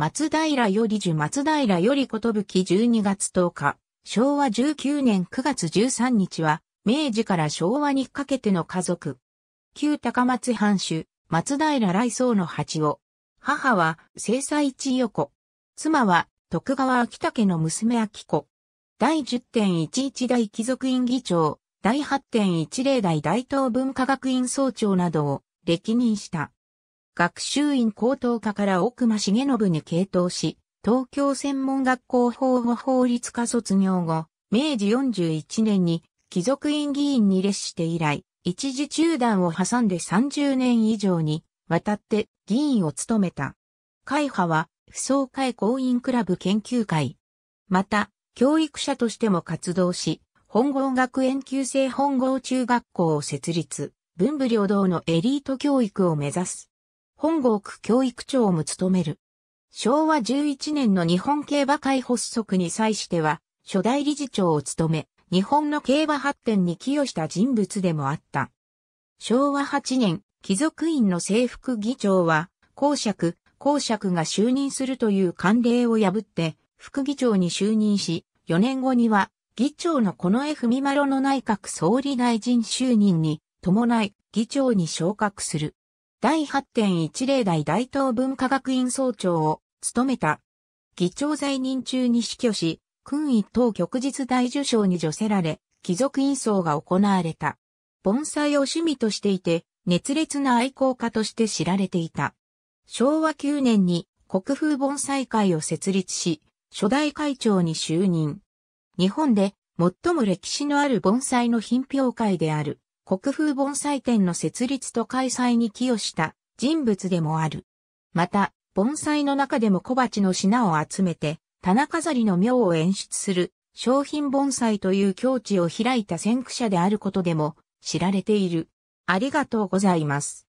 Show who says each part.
Speaker 1: 松平より樹松平よりことぶき12月10日、昭和19年9月13日は、明治から昭和にかけての家族。旧高松藩主、松平来宗の八を。母は、正妻一横。妻は、徳川秋武の娘秋子。第10.11代貴族院議長、第8.10代大東文化学院総長などを歴任した。学習院高等科から奥間重信に傾倒し、東京専門学校法護法律科卒業後、明治41年に貴族院議員に列して以来、一時中断を挟んで30年以上にわたって議員を務めた。会派は、不総会公員クラブ研究会。また、教育者としても活動し、本郷学園級制本郷中学校を設立、文武両道のエリート教育を目指す。本郷区教育長も務める。昭和11年の日本競馬会発足に際しては、初代理事長を務め、日本の競馬発展に寄与した人物でもあった。昭和8年、貴族院の制服議長は、公爵、公爵が就任するという慣例を破って、副議長に就任し、4年後には、議長の近衛文丸の内閣総理大臣就任に伴い、議長に昇格する。第8.10代大東文化学院総長を務めた。議長在任中に死去し、勲位等旭日大受賞に除せられ、貴族院葬が行われた。盆栽を趣味としていて、熱烈な愛好家として知られていた。昭和9年に国風盆栽会を設立し、初代会長に就任。日本で最も歴史のある盆栽の品評会である。国風盆栽展の設立と開催に寄与した人物でもある。また、盆栽の中でも小鉢の品を集めて、棚飾りの妙を演出する商品盆栽という境地を開いた先駆者であることでも知られている。ありがとうございます。